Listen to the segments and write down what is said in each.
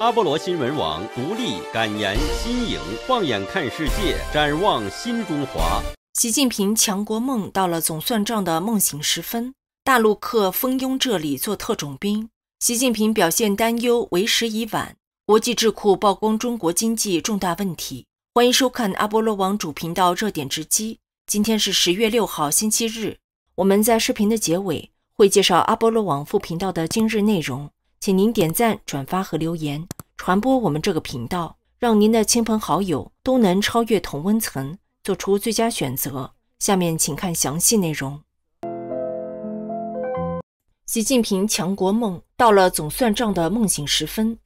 阿波罗新闻网，独立感言，新颖，放眼看世界，展望新中华。习近平强国梦到了总算账的梦醒时分，大陆客蜂拥这里做特种兵。习近平表现担忧，为时已晚。国际智库曝光中国经济重大问题。欢迎收看阿波罗网主频道热点直击。今天是十月六号星期日，我们在视频的结尾会介绍阿波罗网副频道的今日内容。请您点赞、转发和留言，传播我们这个频道，让您的亲朋好友都能超越同温层，做出最佳选择。下面请看详细内容。习近平强国梦到了总算账的梦醒时分。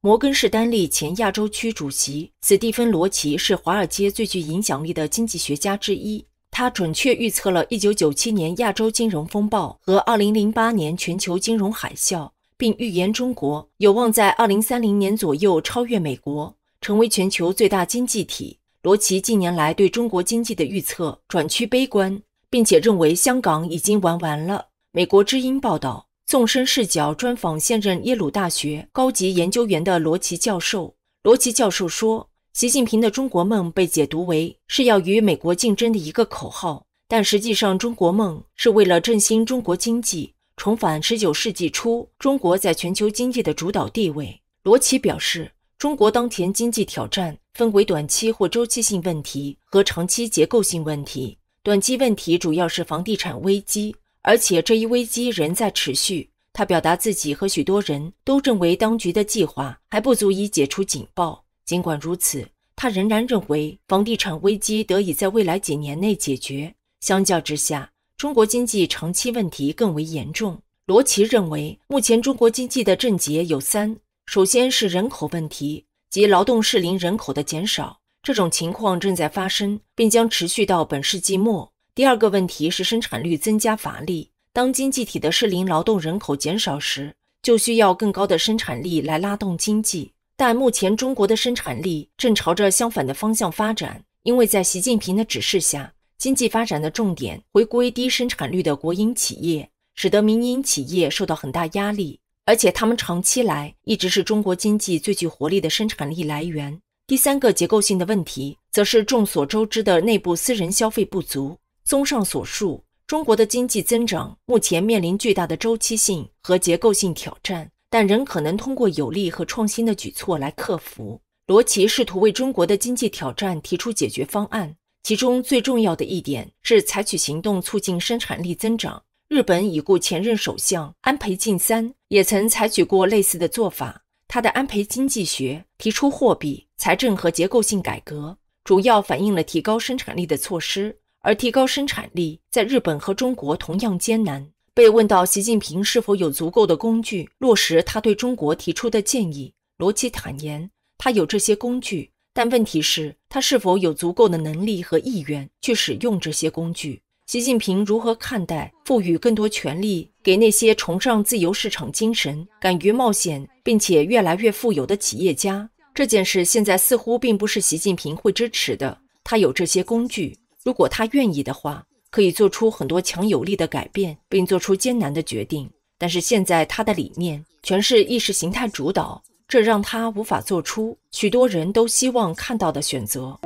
摩根士丹利前亚洲区主席斯蒂芬·罗奇是华尔街最具影响力的经济学家之一，他准确预测了1997年亚洲金融风暴和2008年全球金融海啸。并预言中国有望在二零三零年左右超越美国，成为全球最大经济体。罗奇近年来对中国经济的预测转趋悲观，并且认为香港已经玩完了。美国之音报道，纵深视角专访现任耶鲁大学高级研究员的罗奇教授。罗奇教授说：“习近平的中国梦被解读为是要与美国竞争的一个口号，但实际上，中国梦是为了振兴中国经济。”重返十九世纪初，中国在全球经济的主导地位。罗奇表示，中国当前经济挑战分为短期或周期性问题和长期结构性问题。短期问题主要是房地产危机，而且这一危机仍在持续。他表达自己和许多人都认为，当局的计划还不足以解除警报。尽管如此，他仍然认为房地产危机得以在未来几年内解决。相较之下，中国经济长期问题更为严重。罗奇认为，目前中国经济的症结有三：首先是人口问题及劳动适龄人口的减少，这种情况正在发生，并将持续到本世纪末。第二个问题是生产率增加乏力。当经济体的适龄劳动人口减少时，就需要更高的生产力来拉动经济，但目前中国的生产力正朝着相反的方向发展，因为在习近平的指示下。经济发展的重点回归低生产率的国营企业，使得民营企业受到很大压力，而且他们长期来一直是中国经济最具活力的生产力来源。第三个结构性的问题，则是众所周知的内部私人消费不足。综上所述，中国的经济增长目前面临巨大的周期性和结构性挑战，但仍可能通过有力和创新的举措来克服。罗奇试图为中国的经济挑战提出解决方案。其中最重要的一点是采取行动促进生产力增长。日本已故前任首相安倍晋三也曾采取过类似的做法。他的安倍经济学提出货币、财政和结构性改革，主要反映了提高生产力的措施。而提高生产力在日本和中国同样艰难。被问到习近平是否有足够的工具落实他对中国提出的建议，罗奇坦言他有这些工具。但问题是，他是否有足够的能力和意愿去使用这些工具？习近平如何看待赋予更多权力给那些崇尚自由市场精神、敢于冒险并且越来越富有的企业家这件事？现在似乎并不是习近平会支持的。他有这些工具，如果他愿意的话，可以做出很多强有力的改变，并做出艰难的决定。但是现在他的理念全是意识形态主导。这让他无法做出许多人都希望看到的选择。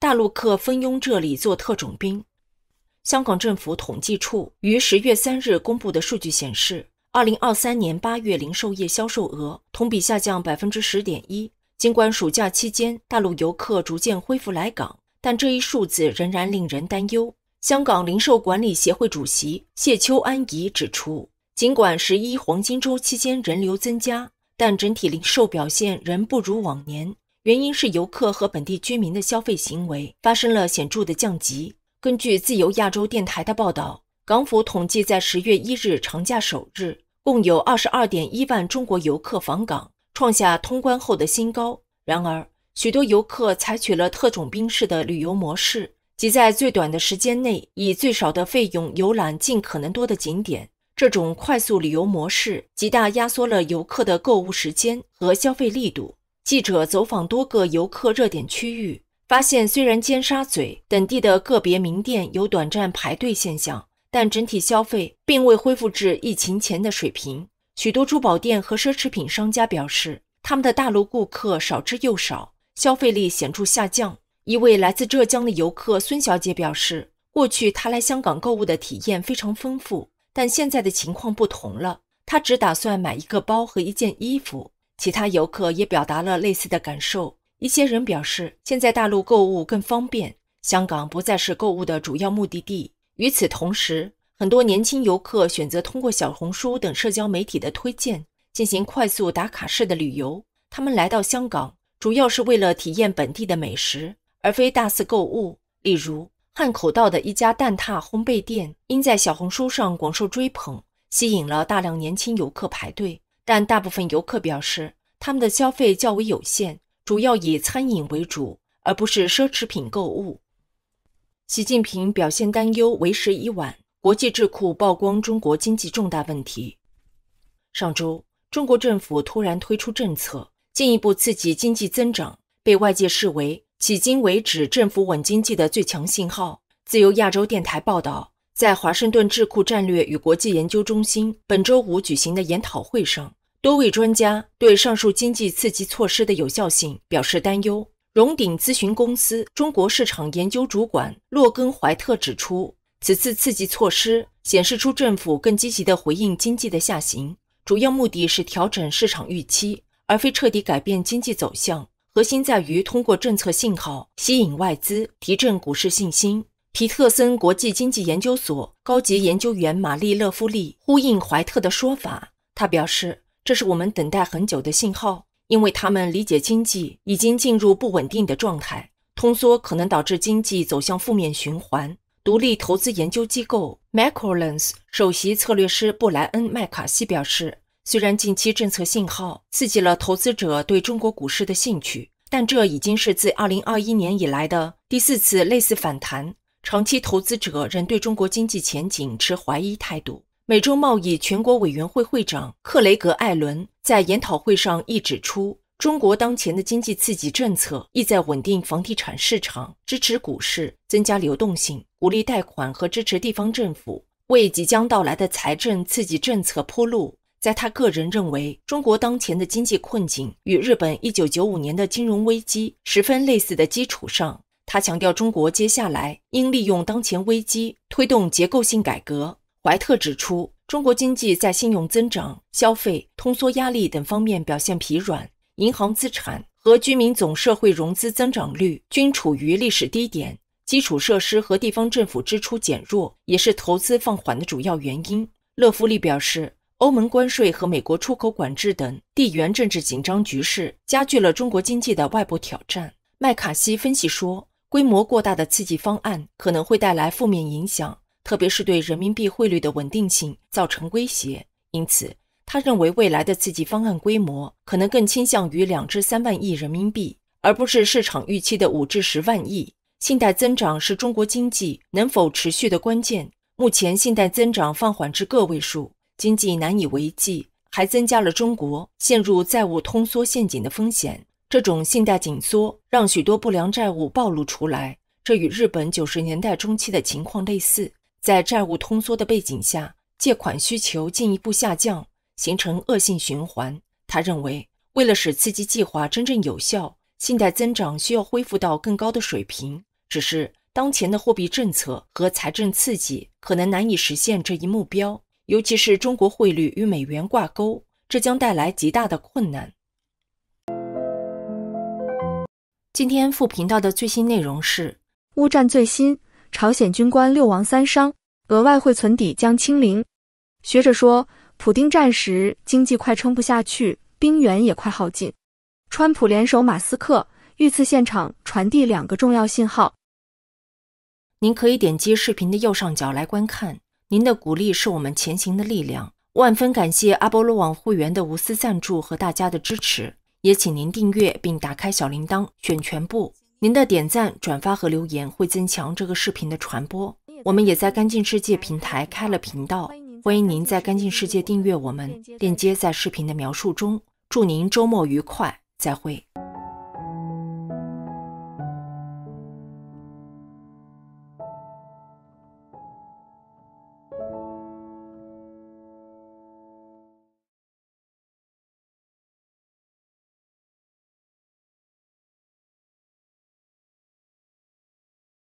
大陆客蜂拥这里做特种兵。香港政府统计处于十月三日公布的数据显示，二零二三年八月零售业销售额同比下降百分之十点一。尽管暑假期间大陆游客逐渐恢复来港，但这一数字仍然令人担忧。香港零售管理协会主席谢秋安仪指出。尽管十一黄金周期间人流增加，但整体零售表现仍不如往年。原因是游客和本地居民的消费行为发生了显著的降级。根据自由亚洲电台的报道，港府统计，在十月一日长假首日，共有二十二点一万中国游客访港，创下通关后的新高。然而，许多游客采取了特种兵式的旅游模式，即在最短的时间内以最少的费用游览尽可能多的景点。这种快速旅游模式极大压缩了游客的购物时间和消费力度。记者走访多个游客热点区域，发现虽然尖沙咀等地的个别名店有短暂排队现象，但整体消费并未恢复至疫情前的水平。许多珠宝店和奢侈品商家表示，他们的大陆顾客少之又少，消费力显著下降。一位来自浙江的游客孙小姐表示，过去她来香港购物的体验非常丰富。但现在的情况不同了，他只打算买一个包和一件衣服。其他游客也表达了类似的感受。一些人表示，现在大陆购物更方便，香港不再是购物的主要目的地。与此同时，很多年轻游客选择通过小红书等社交媒体的推荐，进行快速打卡式的旅游。他们来到香港，主要是为了体验本地的美食，而非大肆购物。例如，汉口道的一家蛋挞烘焙店因在小红书上广受追捧，吸引了大量年轻游客排队。但大部分游客表示，他们的消费较为有限，主要以餐饮为主，而不是奢侈品购物。习近平表现担忧，为时已晚。国际智库曝光中国经济重大问题。上周，中国政府突然推出政策，进一步刺激经济增长，被外界视为。迄今为止，政府稳经济的最强信号。自由亚洲电台报道，在华盛顿智库战略与国际研究中心本周五举行的研讨会上，多位专家对上述经济刺激措施的有效性表示担忧。荣鼎咨询公司中国市场研究主管洛根·怀特指出，此次刺激措施显示出政府更积极地回应经济的下行，主要目的是调整市场预期，而非彻底改变经济走向。核心在于通过政策信号吸引外资，提振股市信心。皮特森国际经济研究所高级研究员玛丽·勒夫利呼应怀特的说法，他表示：“这是我们等待很久的信号，因为他们理解经济已经进入不稳定的状态，通缩可能导致经济走向负面循环。”独立投资研究机构 Macaulay's 首席策略师布莱恩·麦卡西表示。虽然近期政策信号刺激了投资者对中国股市的兴趣，但这已经是自2021年以来的第四次类似反弹。长期投资者仍对中国经济前景持怀疑态度。美洲贸易全国委员会会长克雷格·艾伦在研讨会上亦指出，中国当前的经济刺激政策意在稳定房地产市场、支持股市、增加流动性、鼓励贷款和支持地方政府，为即将到来的财政刺激政策铺路。在他个人认为中国当前的经济困境与日本一九九五年的金融危机十分类似的基础上，他强调中国接下来应利用当前危机推动结构性改革。怀特指出，中国经济在信用增长、消费、通缩压力等方面表现疲软，银行资产和居民总社会融资增长率均处于历史低点，基础设施和地方政府支出减弱也是投资放缓的主要原因。勒夫利表示。欧盟关税和美国出口管制等地缘政治紧张局势加剧了中国经济的外部挑战。麦卡锡分析说，规模过大的刺激方案可能会带来负面影响，特别是对人民币汇率的稳定性造成威胁。因此，他认为未来的刺激方案规模可能更倾向于两至三万亿人民币，而不是市场预期的五至十万亿。信贷增长是中国经济能否持续的关键。目前，信贷增长放缓至个位数。经济难以为继，还增加了中国陷入债务通缩陷阱的风险。这种信贷紧缩让许多不良债务暴露出来，这与日本九十年代中期的情况类似。在债务通缩的背景下，借款需求进一步下降，形成恶性循环。他认为，为了使刺激计划真正有效，信贷增长需要恢复到更高的水平。只是当前的货币政策和财政刺激可能难以实现这一目标。尤其是中国汇率与美元挂钩，这将带来极大的困难。今天副频道的最新内容是：乌战最新，朝鲜军官六亡三伤，额外汇存底将清零。学者说，普京战时经济快撑不下去，兵源也快耗尽。川普联手马斯克，遇刺现场传递两个重要信号。您可以点击视频的右上角来观看。您的鼓励是我们前行的力量，万分感谢阿波罗网会员的无私赞助和大家的支持，也请您订阅并打开小铃铛，选全部。您的点赞、转发和留言会增强这个视频的传播。我们也在干净世界平台开了频道，欢迎您在干净世界订阅我们，链接在视频的描述中。祝您周末愉快，再会。